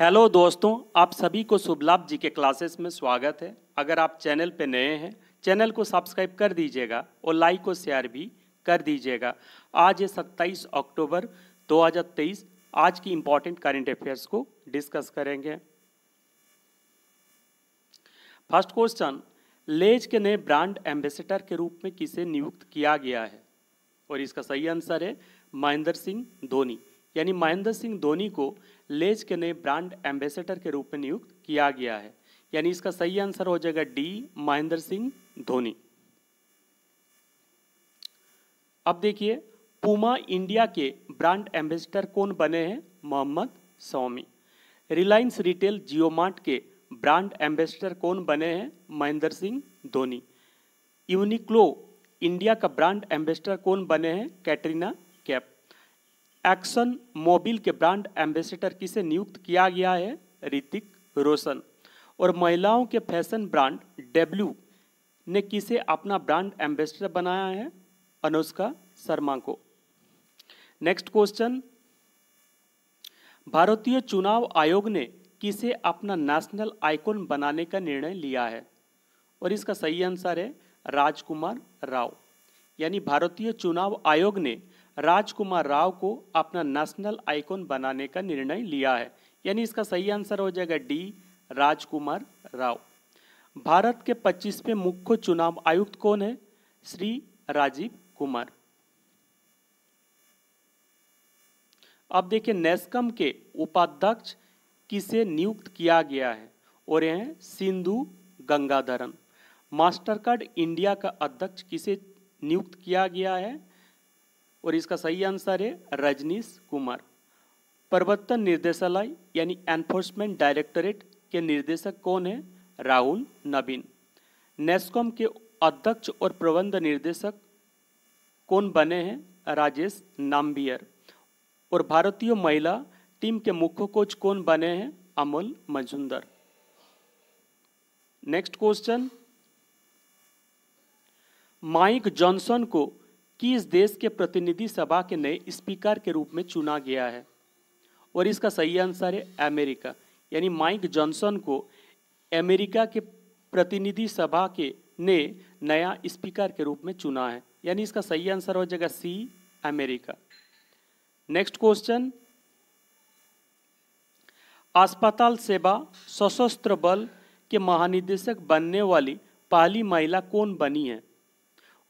hello दोस्तों आप सभी को शुभ लाभ जी के क्लासेस में स्वागत है अगर आप चैनल पर नए हैं चैनल को सब्सक्राइब कर दीजिएगा और लाइक और शेयर भी कर दीजिएगा आज ये 27 अक्टूबर 2023 आज की इम्पोर्टेंट करंट अफेयर्स को डिस्कस करेंगे फर्स्ट क्वेश्चन लेज के नए ब्रांड एम्बेसडर के रूप में किसे नियुक्त किया गया है और इसका सही आंसर है महेंद्र सिंह धोनी यानी महेंद्र सिंह धोनी को लेज के नए ब्रांड एम्बेसडर के रूप में नियुक्त किया गया है यानी इसका सही आंसर हो जाएगा डी महेंद्र सिंह धोनी अब देखिए पूमा इंडिया के ब्रांड एम्बेसडर कौन बने हैं मोहम्मद सौमी रिलायंस रिटेल जियो के ब्रांड एम्बेसडर कौन बने हैं महेंद्र सिंह धोनी यूनिक्लो इंडिया का ब्रांड एम्बेसडर कौन बने हैं कैटरीना कैप एक्शन मोबिल के ब्रांड एम्बेसडर किसे नियुक्त किया गया है ऋतिक रोशन और महिलाओं के फैशन ब्रांड डब्ल्यू ने किसे अपना ब्रांड एम्बेसडर बनाया है अनुष्का शर्मा को नेक्स्ट क्वेश्चन भारतीय चुनाव आयोग ने किसे अपना नेशनल आइकॉन बनाने का निर्णय लिया है और इसका सही आंसर है राजकुमार राव यानी भारतीय चुनाव आयोग ने राजकुमार राव को अपना नेशनल आइकॉन बनाने का निर्णय लिया है यानी इसका सही आंसर हो जाएगा डी राजकुमार राव भारत के 25वें मुख्य चुनाव आयुक्त कौन है श्री राजीव कुमार अब देखिए नेस्कम के उपाध्यक्ष किसे नियुक्त किया गया है और यह सिंधु गंगाधरन मास्टरकार्ड इंडिया का अध्यक्ष किसे नियुक्त किया गया है और इसका सही आंसर है रजनीश कुमार प्रवर्तन निर्देशालय यानी एनफोर्समेंट डायरेक्टरेट के निर्देशक कौन है राहुल नबीन नेस्कॉम के अध्यक्ष और प्रबंध निर्देशक कौन बने हैं राजेश नाम्बियर और भारतीय महिला टीम के मुख्य कोच कौन बने हैं Amol Majumdar next question Mike Johnson को किस देश के प्रतिनिधि सभा के नए स्पीकर के रूप में चुना गया है और इसका सही आंसर है अमेरिका यानी माइक जॉनसन को अमेरिका के प्रतिनिधि सभा के ने नया स्पीकर के रूप में चुना है यानी इसका सही आंसर हो जाएगा सी अमेरिका नेक्स्ट क्वेश्चन अस्पताल सेवा सशस्त्र बल के महानिदेशक बनने वाली पहली महिला कौन बनी है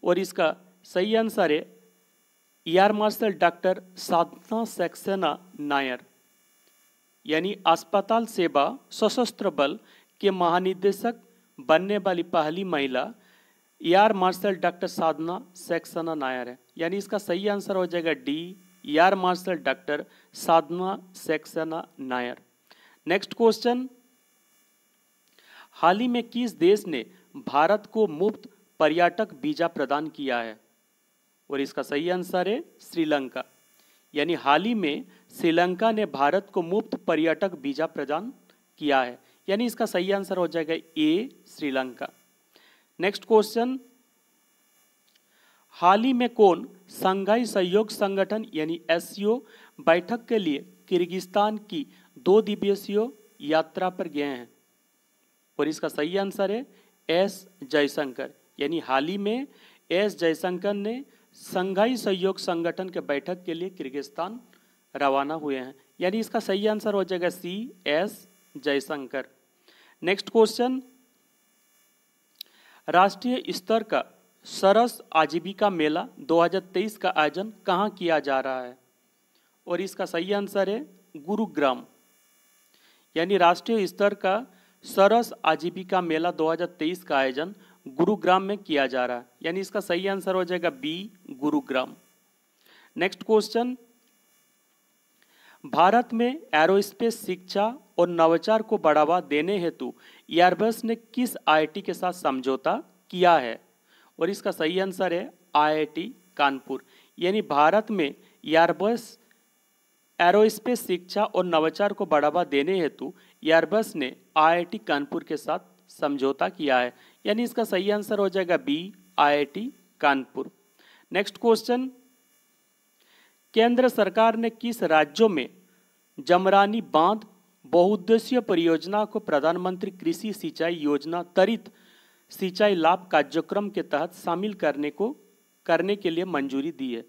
और इसका सही आंसर है air marshal doctor Sadhana Saxena Nair यानी अस्पताल सेवा सशस्त्र बल के महानिदेशक बनने वाली पहली महिला air marshal doctor Sadhana Saxena Nair है यानी इसका सही आंसर हो जाएगा D air marshal doctor Sadhana Saxena Nair next question हाल ही में किस देश ने भारत को मुफ्त पर्यटक वीजा प्रदान किया है और इसका सही आंसर है श्रीलंका यानी हाल ही में श्रीलंका ने भारत को मुफ्त पर्यटक वीजा प्रदान किया है यानी इसका सही आंसर हो जाएगा ए श्रीलंका नेक्स्ट क्वेश्चन हाल ही में कौन संघाई सहयोग संगठन यानी एस बैठक के लिए किर्गिस्तान की दो दिवसीय यात्रा पर गए हैं और इसका सही आंसर है एस जयशंकर यानी हाल ही में एस जयशंकर ने संघाई सहयोग संगठन के बैठक के लिए किर्गिस्तान रवाना हुए हैं यानी इसका सही आंसर हो जाएगा C S Jaishankar next question राष्ट्रीय स्तर का सरस आजीविका मेला 2023 का आयोजन कहाँ किया जा रहा है और इसका सही आंसर है गुरुग्राम यानी राष्ट्रीय स्तर का सरस आजीविका मेला 2023 का आयोजन गुरुग्राम में किया जा रहा है यानी इसका सही आंसर हो जाएगा B Gurugram next question Bharat में एरोस्पेस शिक्षा और नवाचार को बढ़ावा देने हेतु एयरबस ने किस आईआईटी के साथ समझौता किया है और इसका सही आंसर है आईआईटी कानपुर यानी भारत में एयरबस एरोस्पेस शिक्षा और नवाचार को बढ़ावा देने हेतु एयरबस ने आईआईटी कानपुर के साथ समझौता किया है यानी इसका सही आंसर हो जाएगा B IIT Kanpur next question केंद्र सरकार ने किस राज्यों में जमरानी बांध बहुउद्देशीय परियोजना को प्रधानमंत्री कृषि सिंचाई योजना त्वरित सिंचाई लाभ कार्यक्रम के तहत शामिल करने को करने के लिए मंजूरी दी है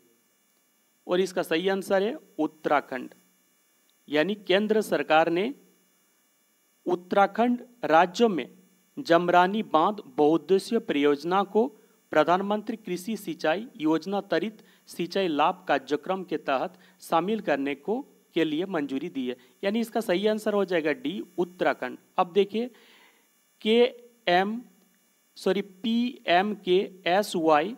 और इसका सही आंसर है उत्तराखंड यानी केंद्र सरकार ने उत्तराखंड राज्यों में जमरानी बांध बहुद्देश्य परियोजना को प्रधानमंत्री कृषि सिंचाई योजना तरित सिंचाई लाभ कार्यक्रम के तहत शामिल करने को के लिए मंजूरी दी है यानी इसका सही आंसर हो जाएगा डी उत्तराखंड अब देखिए K M sorry P M K S Y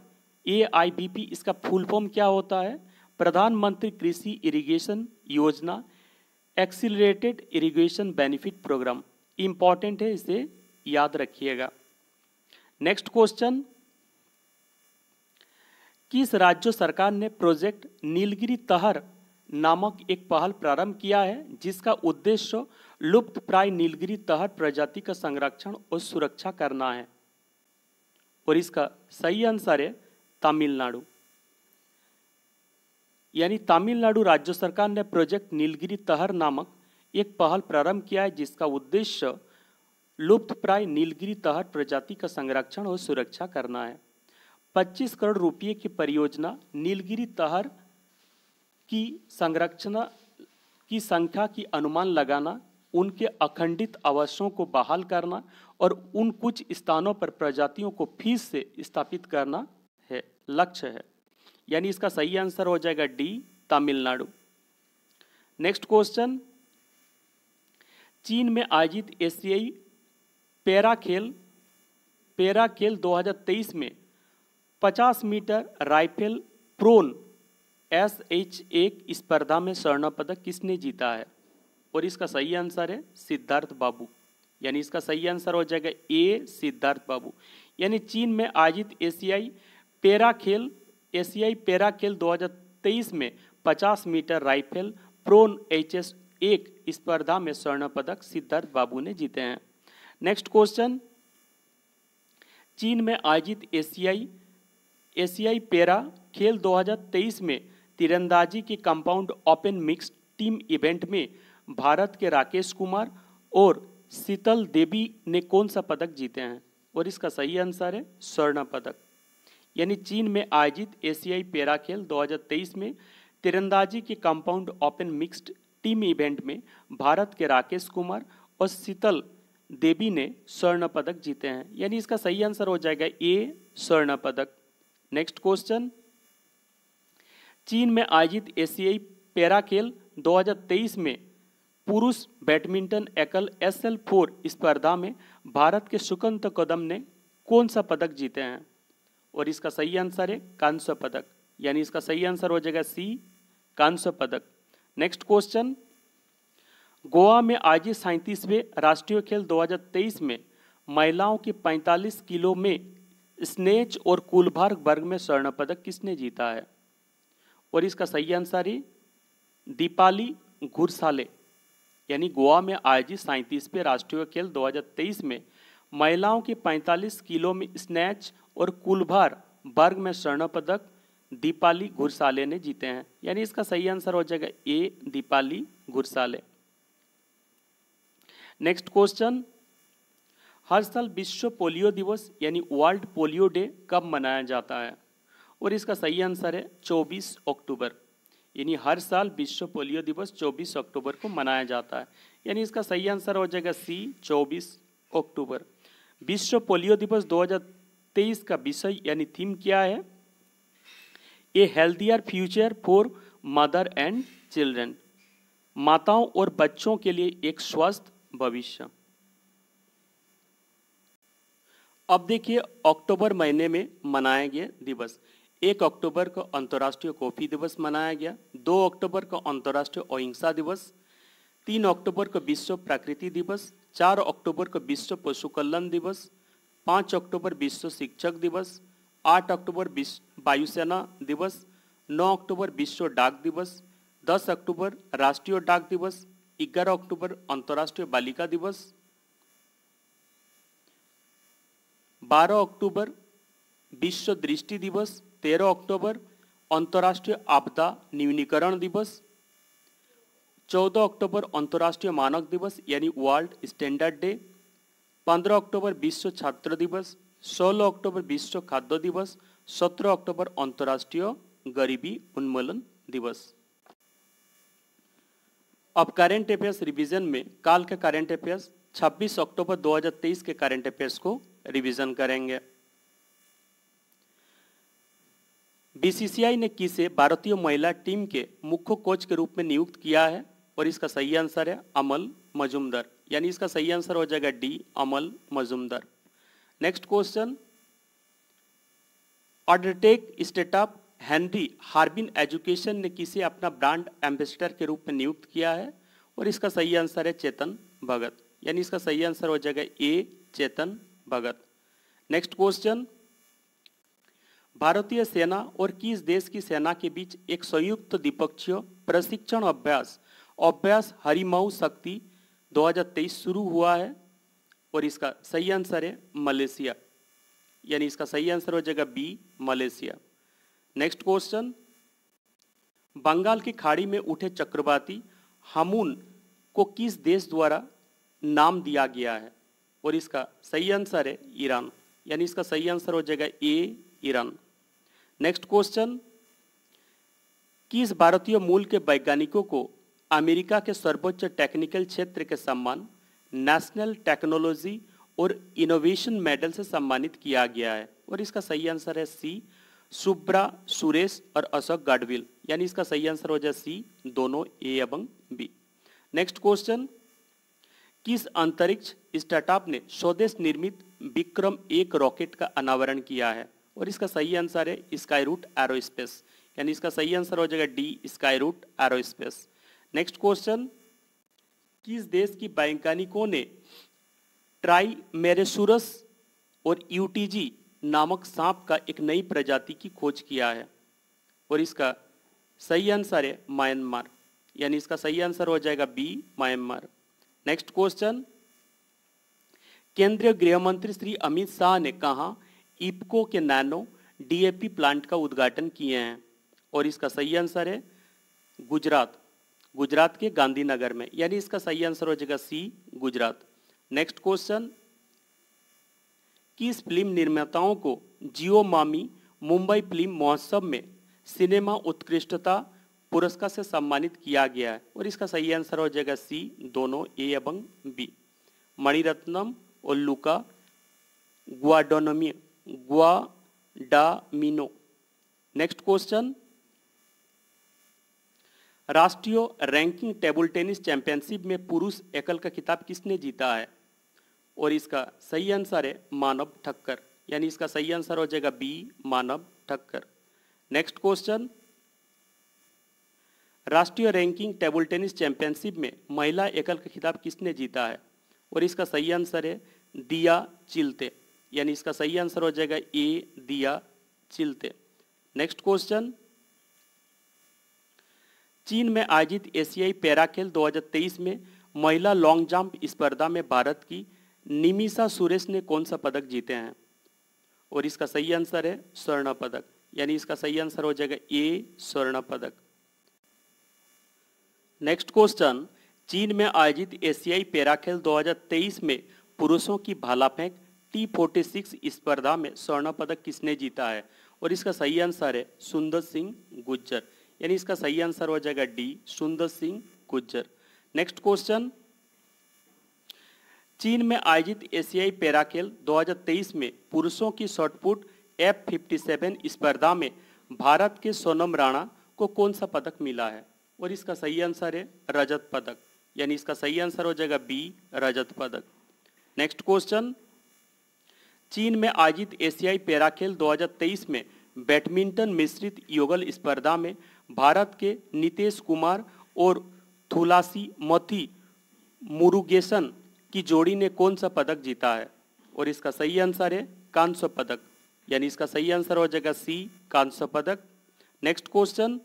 A I B P इसका फुल फॉर्म क्या होता है प्रधानमंत्री कृषि इरिगेशन योजना accelerated irrigation benefit programme important है इसे याद रखिएगा नेक्स्ट क्वेश्चन किस राज्य सरकार ने प्रोजेक्ट नीलगिरी तहर नामक एक पहल प्रारंभ किया है जिसका उद्देश्य लुप्त प्राय नीलगिरी तहर प्रजाति का संरक्षण और सुरक्षा करना है और इसका सही आंसर है तमिलनाडु यानी तमिलनाडु राज्य सरकार ने प्रोजेक्ट नीलगिरी तहर नामक एक पहल प्रारंभ किया है जिसका उद्देश्य लुप्त प्राय नीलगिरी तहट प्रजाति का संरक्षण और सुरक्षा करना है 25 करोड़ रुपये की परियोजना नीलगिरी तहर की संरक्षण की संख्या की अनुमान लगाना उनके अखंडित आवासों को बहाल करना और उन कुछ स्थानों पर प्रजातियों को फिर से स्थापित करना है लक्ष्य है यानी इसका सही आंसर हो जाएगा डी तमिलनाडु नेक्स्ट क्वेश्चन चीन में आयोजित एशियाई पैरा खेल पैरा खेल 2023 में 50 metre rifle prone S H एक स्पर्धा में स्वर्ण पदक किसने जीता है और इसका सही आंसर है सिद्धार्थ बाबू यानी इसका सही आंसर हो जाएगा ए सिद्धार्थ बाबू यानी चीन में आयोजित एशियाई पैरा खेल एशियाई पैरा खेल 2023 में 50 metre rifle prone H S एक स्पर्धा में स्वर्ण पदक सिद्धार्थ बाबू ने जीते हैं नेक्स्ट क्वेश्चन चीन में आयोजित एशियाई एशियाई पेरा खेल 2023 में तीरंदाजी के compound open mix team event में भारत के राकेश कुमार और शीतल देवी ने कौन सा पदक जीते हैं और इसका सही आंसर है स्वर्ण पदक यानी चीन में आयोजित एशियाई पेरा खेल 2023 में तीरंदाजी के compound open mixed team event में भारत के राकेश कुमार और शीतल देवी ने स्वर्ण पदक जीते हैं यानी इसका सही आंसर हो जाएगा ए स्वर्ण पदक नेक्स्ट क्वेश्चन चीन में आयोजित एशियाई पैरा खेल 2023 में पुरुष बैडमिंटन एकल एस एल फोर स्पर्धा में भारत के सुकंत कदम ने कौन सा पदक जीते हैं और इसका सही आंसर है कांस्य पदक यानी इसका सही आंसर हो जाएगा सी कांस्य पदक नेक्स्ट क्वेश्चन गोवा में आयोजित सैंतीसवें राष्ट्रीय खेल 2023 में महिलाओं के 45 किलो में स्नेच और कुलभार वर्ग में स्वर्ण पदक किसने जीता है और इसका सही आंसर है दीपाली घुरसाले यानी गोवा में आयोजित सैंतीसवें राष्ट्रीय खेल 2023 में महिलाओं के 45 किलो में स्नैच और कुलभार वर्ग में स्वर्ण पदक दीपाली घुरसाले ने जीते हैं यानी इसका सही आंसर हो जाएगा A Deepali Ghursale next question हर साल विश्व पोलियो दिवस यानी वर्ल्ड पोलियो डे कब मनाया जाता है और इसका सही आंसर है 24 अक्टूबर यानी हर साल विश्व पोलियो दिवस 24 अक्टूबर को मनाया जाता है यानी इसका सही आंसर हो जाएगा सी 24 अक्टूबर विश्व पोलियो दिवस 2023 का विषय यानी थीम क्या है A healthier future for mother and children माताओं और बच्चों के लिए एक स्वस्थ भविष्य अब देखिए अक्टूबर महीने में मनाया गया दिवस एक अक्टूबर को अंतर्राष्ट्रीय कॉफी दिवस मनाया गया दो अक्टूबर को अंतर्राष्ट्रीय अहिंसा दिवस तीन अक्टूबर को विश्व प्रकृति दिवस चार अक्टूबर को विश्व पशु कल्याण दिवस पाँच अक्टूबर विश्व शिक्षक दिवस आठ अक्टूबर विश्व वायुसेना दिवस नौ अक्टूबर विश्व डाक दिवस दस अक्टूबर राष्ट्रीय डाक दिवस ग्यारह अक्टूबर अंतर्राष्ट्रीय बालिका दिवस 12 अक्टूबर विश्व दृष्टि दिवस तेरह अक्टूबर अंतर्राष्ट्रीय आपदा न्यूनीकरण दिवस चौदह अक्टूबर अंतर्राष्ट्रीय मानक दिवस यानी वर्ल्ड स्टैंडर्ड डे पंद्रह अक्टूबर विश्व छात्र दिवस सोलह अक्टूबर विश्व खाद्य दिवस सत्रह अक्टूबर अंतर्राष्ट्रीय गरीबी उन्मूलन दिवस अब करेंट अफेयर्स रिवीजन में काल के करेंट अफेयर्स 26 अक्टूबर 2023 के करंट अफेयर्स को रिवीजन करेंगे बीसीसीआई ने किसे भारतीय महिला टीम के मुख्य कोच के रूप में नियुक्त किया है और इसका सही आंसर है अमल मजुमदर यानी इसका सही आंसर हो जाएगा D Amol Majumdar next question अडरटेक स्टेटअप हेनरी हार्बिन एजुकेशन ने किसे अपना ब्रांड एम्बेसडर के रूप में नियुक्त किया है और इसका सही आंसर है चेतन भगत यानी इसका सही आंसर हो जाएगा ए चेतन भगत नेक्स्ट क्वेश्चन भारतीय सेना और किस देश की सेना के बीच एक संयुक्त द्विपक्षीय प्रशिक्षण अभ्यास अभ्यास हरिमाऊ शक्ति 2023 शुरू हुआ है और इसका सही आंसर है मलेशिया यानी इसका सही आंसर हो जाएगा B Malaysia next question Bengal की खाड़ी में उठे चक्रवाती हमून को किस देश द्वारा नाम दिया गया है और इसका सही आंसर है ईरान यानी इसका सही आंसर हो जाएगा ए ईरान नेक्स्ट क्वेश्चन किस भारतीय मूल के वैज्ञानिकों को अमेरिका के सर्वोच्च टेक्निकल क्षेत्र के सम्मान नेशनल टेक्नोलॉजी और इनोवेशन मेडल से सम्मानित किया गया है और इसका सही आंसर है सी सुब्रा सुरेश और अशोक गाडविल यानी इसका सही आंसर हो जाए सी दोनों ए एवं बी नेक्स्ट क्वेश्चन किस अंतरिक्ष स्टार्टअप ने स्वदेश निर्मित विक्रम एक रॉकेट का अनावरण किया है और इसका सही आंसर है स्काई रूट एरो स्पेस यानी इसका सही आंसर हो जाएगा D Skyroot Aerospace next question किस देश की वैज्ञानिकों ने ट्राई मेरेसुरस और यूटीजी नामक सांप का एक नई प्रजाति की खोज किया है और इसका सही आंसर है म्यांमार यानी इसका सही आंसर हो जाएगा बी म्यांमार नेक्स्ट क्वेश्चन केंद्रीय गृह मंत्री श्री अमित शाह ने कहा इपको के नैनो डीएपी प्लांट का उद्घाटन किए हैं और इसका सही आंसर है गुजरात गुजरात के गांधीनगर में यानी इसका सही आंसर हो जाएगा सी गुजरात नेक्स्ट क्वेश्चन किस फिल्म निर्माताओं को जियो मामी मुंबई फिल्म महोत्सव में सिनेमा उत्कृष्टता पुरस्कार से सम्मानित किया गया है और इसका सही आंसर हो जाएगा सी दोनों ए एवं बी मणिरत्नम और Luca Guadagnino Guadagnino next question राष्ट्रीय रैंकिंग टेबल टेनिस चैंपियनशिप में पुरुष एकल का खिताब किसने जीता है और इसका सही आंसर है मानव ठक्कर यानी इसका सही आंसर हो जाएगा B Manav Thakkar next question राष्ट्रीय रैंकिंग टेबल टेनिस चैंपियनशिप में महिला एकल का खिताब किसने जीता है और इसका सही आंसर है दिया चिलते यानी इसका सही आंसर हो जाएगा ए दिया चिलते नेक्स्ट क्वेश्चन चीन में आयोजित एशियाई पैरा खेल 2023 में महिला लॉन्ग जंप स्पर्धा में भारत की निमिषा सुरेश ने कौन सा पदक जीते हैं और इसका सही आंसर है स्वर्ण पदक यानी इसका सही आंसर हो जाएगा ए स्वर्ण पदक नेक्स्ट क्वेश्चन चीन में आयोजित एशियाई पैरा खेल दो में पुरुषों की भाला फेंक टी फोर्टी सिक्स स्पर्धा में स्वर्ण पदक किसने जीता है और इसका सही आंसर है सुंदर सिंह गुज्जर यानी इसका सही आंसर हो जाएगा डी सुंदर सिंह गुज्जर नेक्स्ट क्वेश्चन चीन में आयोजित एशियाई पैराखेल 2023 में पुरुषों की शॉर्टपुट एफ फिफ्टी सेवन स्पर्धा में भारत के सोनम राणा को कौन सा पदक मिला है और इसका सही आंसर है रजत पदक यानी इसका सही आंसर हो जाएगा बी रजत पदक नेक्स्ट क्वेश्चन चीन में आयोजित एशियाई पैरा खेल 2023 में बैडमिंटन मिश्रित युगल स्पर्धा में भारत के नितेश कुमार और थुलासी मथी मुरुगेशन की जोड़ी ने कौन सा पदक जीता है और इसका सही आंसर है कांस्य पदक यानी इसका सही आंसर हो जाएगा सी कांस्य पदक नेक्स्ट क्वेश्चन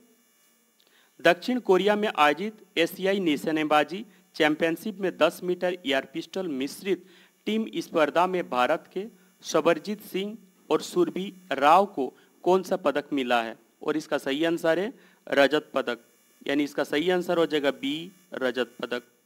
दक्षिण कोरिया में आयोजित एशियाई निशानेबाजी चैंपियनशिप में 10 मीटर एयर पिस्टल मिश्रित टीम स्पर्धा में भारत के सबरजीत सिंह और सुरभि राव को कौन सा पदक मिला है और इसका सही आंसर है रजत पदक यानी इसका सही आंसर हो जाएगा बी रजत पदक